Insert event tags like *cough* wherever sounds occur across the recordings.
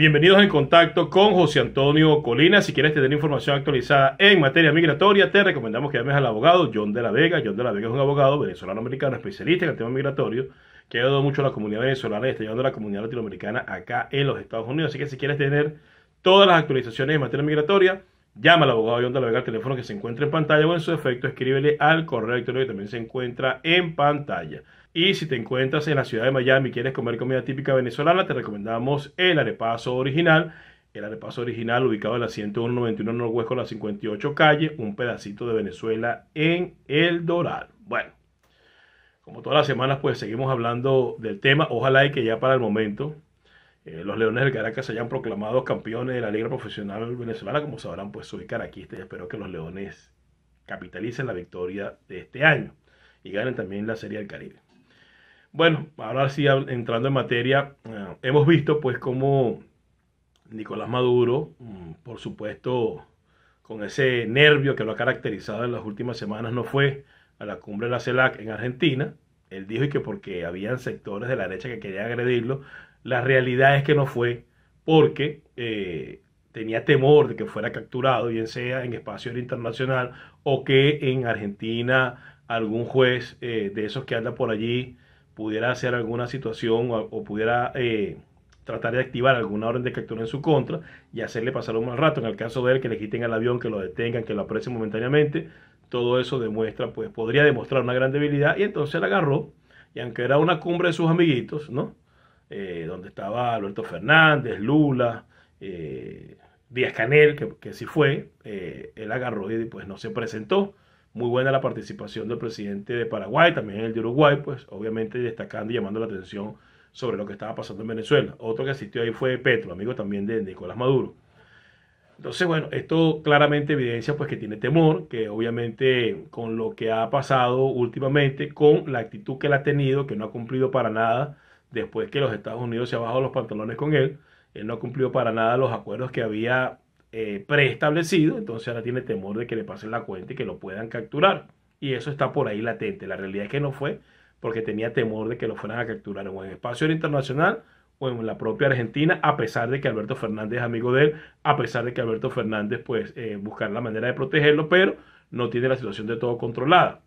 Bienvenidos en contacto con José Antonio Colina. Si quieres tener información actualizada en materia migratoria, te recomendamos que llames al abogado John de la Vega. John de la Vega es un abogado venezolano-americano especialista en el tema migratorio que ha ayudado mucho a la comunidad venezolana y está ayudando a la comunidad latinoamericana acá en los Estados Unidos. Así que si quieres tener todas las actualizaciones en materia migratoria, llama al abogado John de la Vega al teléfono que se encuentra en pantalla o en su efecto, escríbele al correo electrónico que también se encuentra en pantalla. Y si te encuentras en la ciudad de Miami y quieres comer comida típica venezolana, te recomendamos el arepaso original. El arepaso original ubicado en la 191 Norwest con la 58 calle, un pedacito de Venezuela en El Doral. Bueno, como todas las semanas, pues seguimos hablando del tema. Ojalá y que ya para el momento eh, los Leones del Caracas se hayan proclamado campeones de la Liga Profesional Venezolana. Como sabrán, pues soy caraquista y espero que los Leones capitalicen la victoria de este año y ganen también la Serie del Caribe. Bueno, ahora sí, entrando en materia, eh, hemos visto pues cómo Nicolás Maduro, mm, por supuesto, con ese nervio que lo ha caracterizado en las últimas semanas, no fue a la cumbre de la CELAC en Argentina. Él dijo que porque habían sectores de la derecha que querían agredirlo, la realidad es que no fue porque eh, tenía temor de que fuera capturado, bien sea en espacio internacional o que en Argentina algún juez eh, de esos que anda por allí pudiera hacer alguna situación o, pudiera eh, tratar de activar alguna orden de captura en su contra y hacerle pasar un mal rato. En el caso de él, que le quiten el avión, que lo detengan, que lo aprecen momentáneamente, todo eso demuestra, pues podría demostrar una gran debilidad. Y entonces él agarró, y aunque era una cumbre de sus amiguitos, ¿no? Eh, donde estaba Alberto Fernández, Lula, eh, Díaz Canel, que, sí fue, él agarró y pues no se presentó muy buena la participación del presidente de Paraguay, también el de Uruguay, pues obviamente destacando y llamando la atención sobre lo que estaba pasando en Venezuela. Otro que asistió ahí fue Petro, amigo también de Nicolás Maduro. Entonces, bueno, esto claramente evidencia pues que tiene temor, que obviamente con lo que ha pasado últimamente, con la actitud que él ha tenido, que no ha cumplido para nada después que los Estados Unidos se ha bajado los pantalones con él, él no ha cumplido para nada los acuerdos que había eh, preestablecido, entonces ahora tiene temor de que le pasen la cuenta y que lo puedan capturar. Y eso está por ahí latente. La realidad es que no fue porque tenía temor de que lo fueran a capturar en un espacio internacional o en la propia Argentina, a pesar de que Alberto Fernández es amigo de él, a pesar de que Alberto Fernández pues eh, buscar la manera de protegerlo, pero no tiene la situación de todo controlada.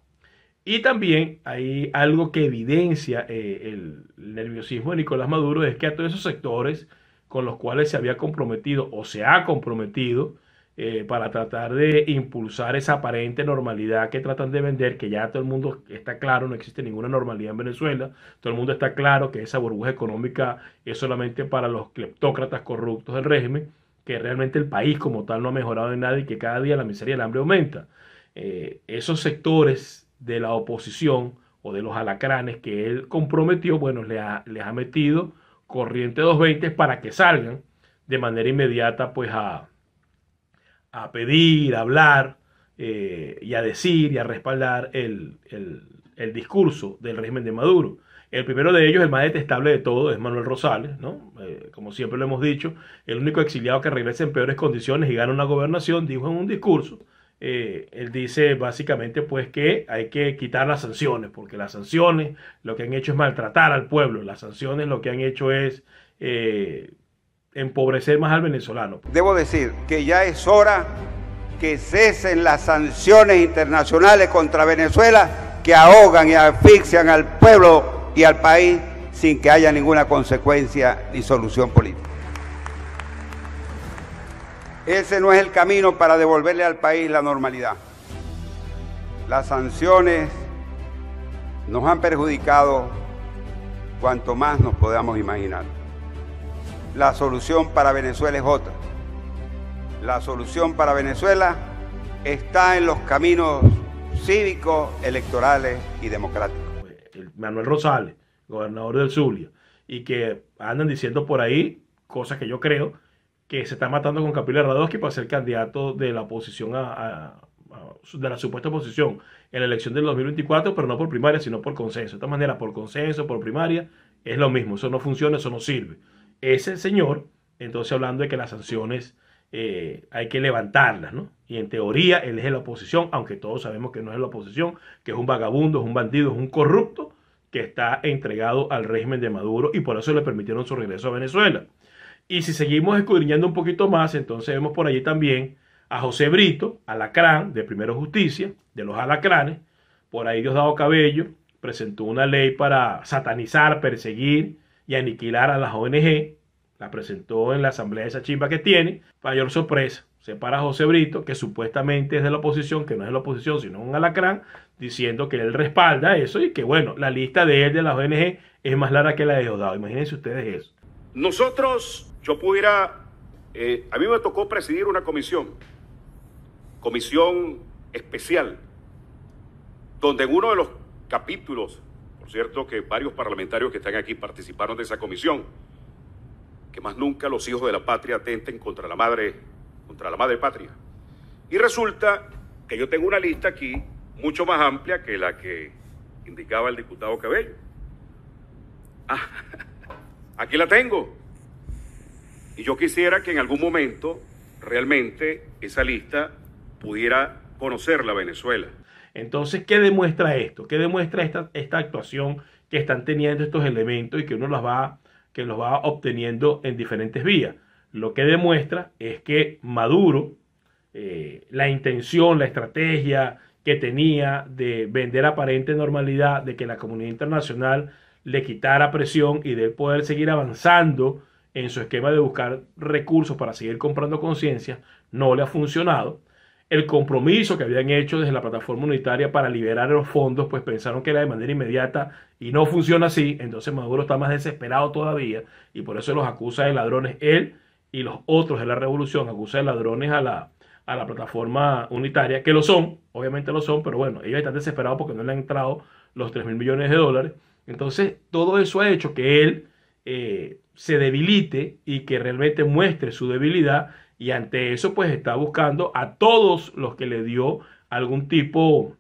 Y también hay algo que evidencia eh, el nerviosismo de Nicolás Maduro, es que a todos esos sectores con los cuales se había comprometido o se ha comprometido eh, para tratar de impulsar esa aparente normalidad que tratan de vender, que ya todo el mundo está claro, no existe ninguna normalidad en Venezuela, todo el mundo está claro que esa burbuja económica es solamente para los cleptócratas corruptos del régimen, que realmente el país como tal no ha mejorado en nada y que cada día la miseria y el hambre aumenta. Eh, esos sectores de la oposición o de los alacranes que él comprometió, bueno, le les ha metido corriente 220 para que salgan de manera inmediata pues a, a pedir, a hablar eh, y a decir y a respaldar el, el, el, discurso del régimen de Maduro. El primero de ellos, el más detestable de todo, es Manuel Rosales, ¿no? Eh, como siempre lo hemos dicho, el único exiliado que regresa en peores condiciones y gana una gobernación, dijo en un discurso eh, él dice básicamente pues que hay que quitar las sanciones, porque las sanciones lo que han hecho es maltratar al pueblo, las sanciones lo que han hecho es eh, empobrecer más al venezolano. Debo decir que ya es hora que cesen las sanciones internacionales contra Venezuela que ahogan y asfixian al pueblo y al país sin que haya ninguna consecuencia ni solución política. Ese no es el camino para devolverle al país la normalidad. Las sanciones nos han perjudicado cuanto más nos podamos imaginar. La solución para Venezuela es otra. La solución para Venezuela está en los caminos cívicos, electorales y democráticos. Manuel Rosales, gobernador del Zulia, y que andan diciendo por ahí cosas que yo creo que se está matando con Capril Radosky para ser candidato de la oposición a, de la supuesta oposición en la elección del 2024, pero no por primaria, sino por consenso. De esta manera, por consenso, por primaria, es lo mismo. Eso no funciona, eso no sirve. Ese señor, entonces hablando de que las sanciones eh, hay que levantarlas, ¿no? Y en teoría él es la oposición, aunque todos sabemos que no es la oposición, que es un vagabundo, es un bandido, es un corrupto que está entregado al régimen de Maduro y por eso le permitieron su regreso a Venezuela. Y si seguimos escudriñando un poquito más, entonces vemos por allí también a José Brito, alacrán de Primero Justicia, de los alacranes. Por ahí Diosdado Cabello presentó una ley para satanizar, perseguir y aniquilar a las ONG. La presentó en la asamblea de esa chimba que tiene. Mayor sorpresa, se para José Brito, que supuestamente es de la oposición, que no es de la oposición, sino un alacrán, diciendo que él respalda eso y que, bueno, la lista de él de las ONG es más larga que la de Diosdado. Imagínense ustedes eso. Nosotros yo pudiera, eh, a mí me tocó presidir una comisión, comisión especial, donde en uno de los capítulos, por cierto que varios parlamentarios que están aquí participaron de esa comisión, que más nunca los hijos de la patria atenten contra la madre, contra la madre patria. Y resulta que yo tengo una lista aquí mucho más amplia que la que indicaba el diputado Cabello. Ah, *laughs* aquí la tengo. Y yo quisiera que en algún momento realmente esa lista pudiera conocer la Venezuela. Entonces, ¿qué demuestra esto? ¿Qué demuestra esta, actuación que están teniendo estos elementos y que uno los va, que los va obteniendo en diferentes vías? Lo que demuestra es que Maduro, eh, la intención, la estrategia que tenía de vender aparente normalidad, de que la comunidad internacional le quitara presión y de poder seguir avanzando en su esquema de buscar recursos para seguir comprando conciencia, no le ha funcionado. El compromiso que habían hecho desde la plataforma unitaria para liberar los fondos, pues pensaron que era de manera inmediata y no funciona así. Entonces Maduro está más desesperado todavía y por eso los acusa de ladrones él y los otros de la revolución, acusa de ladrones a la, a la plataforma unitaria, que lo son, obviamente lo son, pero bueno, ellos están desesperados porque no le han entrado los 3 mil millones de dólares. Entonces todo eso ha hecho que él... Eh, se debilite y que realmente muestre su debilidad y ante eso pues está buscando a todos los que le dio algún tipo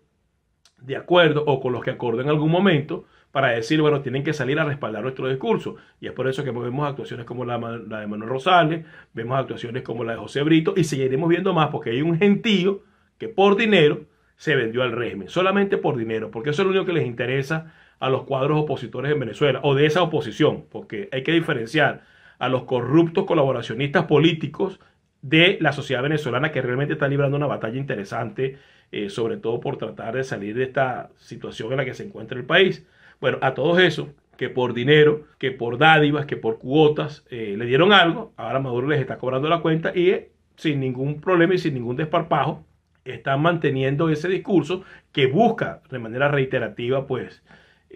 de acuerdo o con los que acordó en algún momento para decir, bueno, tienen que salir a respaldar nuestro discurso. Y es por eso que vemos actuaciones como la, de Manuel Rosales, vemos actuaciones como la de José Brito y seguiremos viendo más porque hay un gentío que por dinero se vendió al régimen, solamente por dinero, porque eso es lo único que les interesa a los cuadros opositores en Venezuela o de esa oposición, porque hay que diferenciar a los corruptos colaboracionistas políticos de la sociedad venezolana que realmente está librando una batalla interesante, eh, sobre todo por tratar de salir de esta situación en la que se encuentra el país. Bueno, a todos esos que por dinero, que por dádivas, que por cuotas eh, le dieron algo, ahora Maduro les está cobrando la cuenta y eh, sin ningún problema y sin ningún desparpajo están manteniendo ese discurso que busca de manera reiterativa pues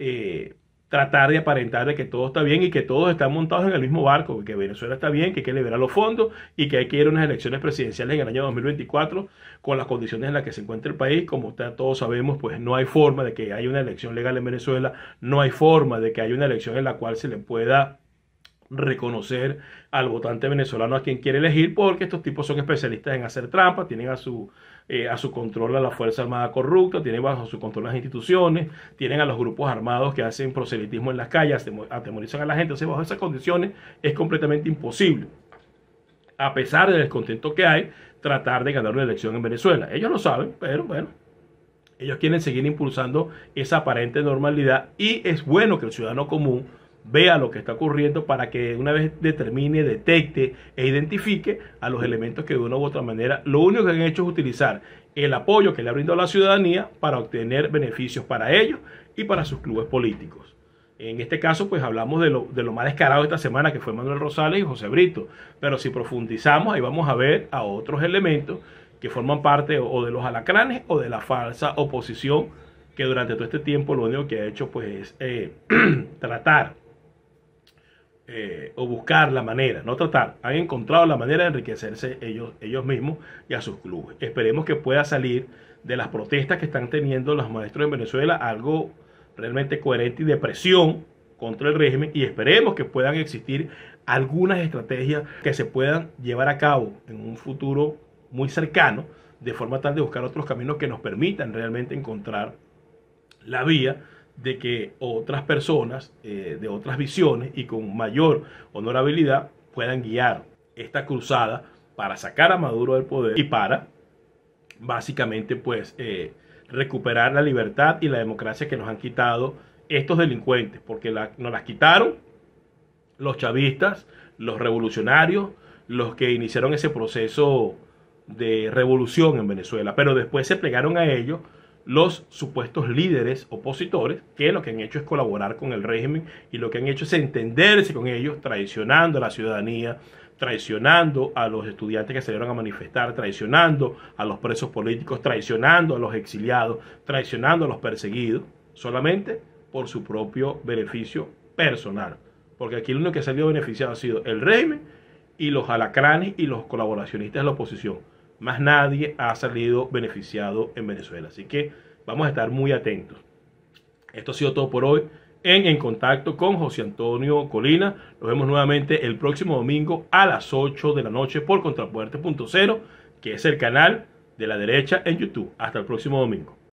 eh, tratar de aparentar de que todo está bien y que todos están montados en el mismo barco, que Venezuela está bien, que hay que liberar los fondos y que hay que ir a unas elecciones presidenciales en el año 2024 con las condiciones en las que se encuentra el país. Como usted, todos sabemos, pues no hay forma de que haya una elección legal en Venezuela, no hay forma de que haya una elección en la cual se le pueda reconocer al votante venezolano a quien quiere elegir, porque estos tipos son especialistas en hacer trampas, tienen a su, eh, a su control a la Fuerza Armada corrupta, tienen bajo su control las instituciones, tienen a los grupos armados que hacen proselitismo en las calles, atemorizan a la gente. sea bajo esas condiciones es completamente imposible, a pesar del descontento que hay, tratar de ganar una elección en Venezuela. Ellos lo saben, pero bueno, ellos quieren seguir impulsando esa aparente normalidad y es bueno que el ciudadano común vea lo que está ocurriendo para que una vez determine, detecte e identifique a los elementos que de una u otra manera lo único que han hecho es utilizar el apoyo que le ha brindado a la ciudadanía para obtener beneficios para ellos y para sus clubes políticos. En este caso, pues hablamos de lo, más descarado de esta semana, que fue Manuel Rosales y José Brito. Pero si profundizamos, ahí vamos a ver a otros elementos que forman parte o de los alacranes o de la falsa oposición que durante todo este tiempo lo único que ha hecho pues es eh, *clears throat* tratar eh, o buscar la manera, no tratar, han encontrado la manera de enriquecerse ellos, ellos mismos y a sus clubes. Esperemos que pueda salir de las protestas que están teniendo los maestros en Venezuela algo realmente coherente y de presión contra el régimen y esperemos que puedan existir algunas estrategias que se puedan llevar a cabo en un futuro muy cercano, de forma tal de buscar otros caminos que nos permitan realmente encontrar la vía de que otras personas eh, de otras visiones y con mayor honorabilidad puedan guiar esta cruzada para sacar a Maduro del poder y para básicamente pues eh, recuperar la libertad y la democracia que nos han quitado estos delincuentes, porque la, nos las quitaron los chavistas, los revolucionarios, los que iniciaron ese proceso de revolución en Venezuela, pero después se plegaron a ellos los supuestos líderes opositores, que lo que han hecho es colaborar con el régimen y lo que han hecho es entenderse con ellos, traicionando a la ciudadanía, traicionando a los estudiantes que salieron a manifestar, traicionando a los presos políticos, traicionando a los exiliados, traicionando a los perseguidos, solamente por su propio beneficio personal. Porque aquí lo único que ha beneficiado ha sido el régimen y los alacranes y los colaboracionistas de la oposición más nadie ha salido beneficiado en Venezuela. Así que vamos a estar muy atentos. Esto ha sido todo por hoy en En Contacto con José Antonio Colina. Nos vemos nuevamente el próximo domingo a las 8 de la noche por Contrapuerte.0, que es el canal de la derecha en YouTube. Hasta el próximo domingo.